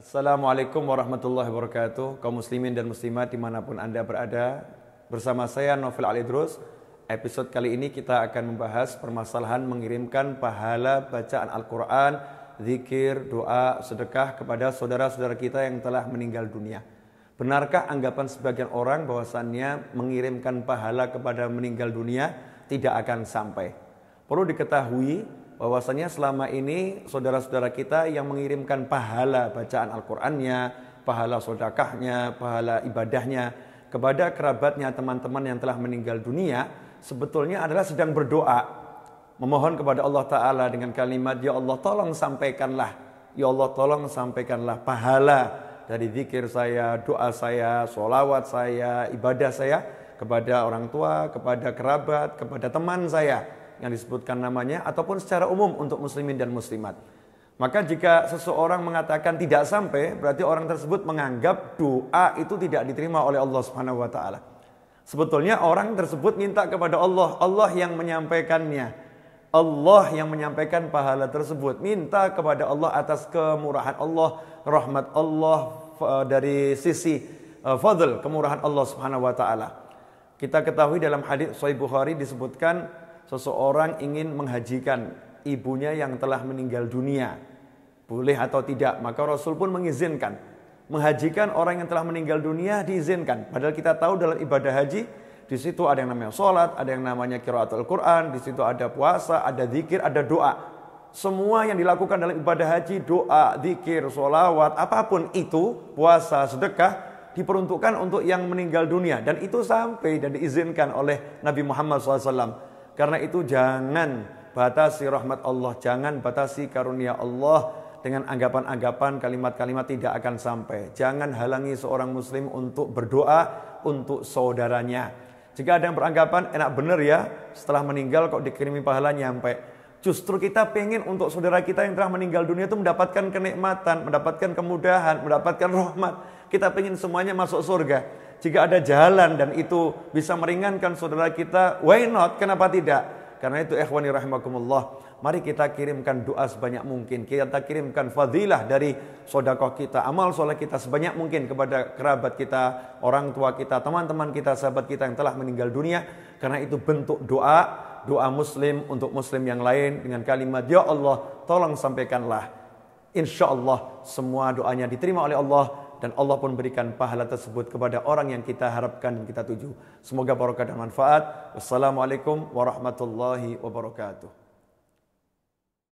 Assalamualaikum warahmatullahi wabarakatuh kaum muslimin dan muslimat dimanapun anda berada bersama saya Novel Alidrus episode kali ini kita akan membahas permasalahan mengirimkan pahala bacaan Al-Quran zikir, doa, sedekah kepada saudara-saudara kita yang telah meninggal dunia benarkah anggapan sebagian orang bahwasannya mengirimkan pahala kepada meninggal dunia tidak akan sampai perlu diketahui bahwasanya selama ini saudara-saudara kita yang mengirimkan pahala bacaan Al-Qur'annya, pahala sodakahnya, pahala ibadahnya kepada kerabatnya teman-teman yang telah meninggal dunia sebetulnya adalah sedang berdoa memohon kepada Allah Ta'ala dengan kalimat Ya Allah tolong sampaikanlah Ya Allah tolong sampaikanlah pahala dari zikir saya, doa saya, sholawat saya, ibadah saya kepada orang tua, kepada kerabat, kepada teman saya yang disebutkan namanya ataupun secara umum untuk muslimin dan muslimat. Maka jika seseorang mengatakan tidak sampai, berarti orang tersebut menganggap doa itu tidak diterima oleh Allah Subhanahu wa taala. Sebetulnya orang tersebut minta kepada Allah, Allah yang menyampaikannya. Allah yang menyampaikan pahala tersebut. Minta kepada Allah atas kemurahan Allah, rahmat Allah eh, dari sisi eh, fadl, kemurahan Allah Subhanahu wa taala. Kita ketahui dalam hadis Sahih Bukhari disebutkan seseorang ingin menghajikan ibunya yang telah meninggal dunia. Boleh atau tidak, maka Rasul pun mengizinkan. Menghajikan orang yang telah meninggal dunia diizinkan. Padahal kita tahu dalam ibadah haji, di situ ada yang namanya sholat, ada yang namanya kiraatul Quran, di situ ada puasa, ada zikir, ada doa. Semua yang dilakukan dalam ibadah haji, doa, zikir, sholawat, apapun itu, puasa, sedekah, diperuntukkan untuk yang meninggal dunia. Dan itu sampai dan diizinkan oleh Nabi Muhammad SAW. Karena itu jangan batasi rahmat Allah, jangan batasi karunia Allah dengan anggapan-anggapan kalimat-kalimat tidak akan sampai. Jangan halangi seorang muslim untuk berdoa untuk saudaranya. Jika ada yang beranggapan enak bener ya, setelah meninggal kok dikirimi pahala nyampe. Justru kita pengen untuk saudara kita yang telah meninggal dunia itu mendapatkan kenikmatan, mendapatkan kemudahan, mendapatkan rahmat. Kita pengen semuanya masuk surga. Jika ada jalan dan itu bisa meringankan saudara kita, why not? Kenapa tidak? Karena itu ikhwani rahimakumullah, mari kita kirimkan doa sebanyak mungkin. Kita kirimkan fadilah dari sodakoh kita, amal soleh kita sebanyak mungkin kepada kerabat kita, orang tua kita, teman-teman kita, sahabat kita yang telah meninggal dunia. Karena itu bentuk doa, doa muslim untuk muslim yang lain dengan kalimat, Ya Allah, tolong sampaikanlah. Insya Allah semua doanya diterima oleh Allah dan Allah pun berikan pahala tersebut kepada orang yang kita harapkan dan kita tuju. Semoga barokah dan manfaat. Wassalamualaikum warahmatullahi wabarakatuh.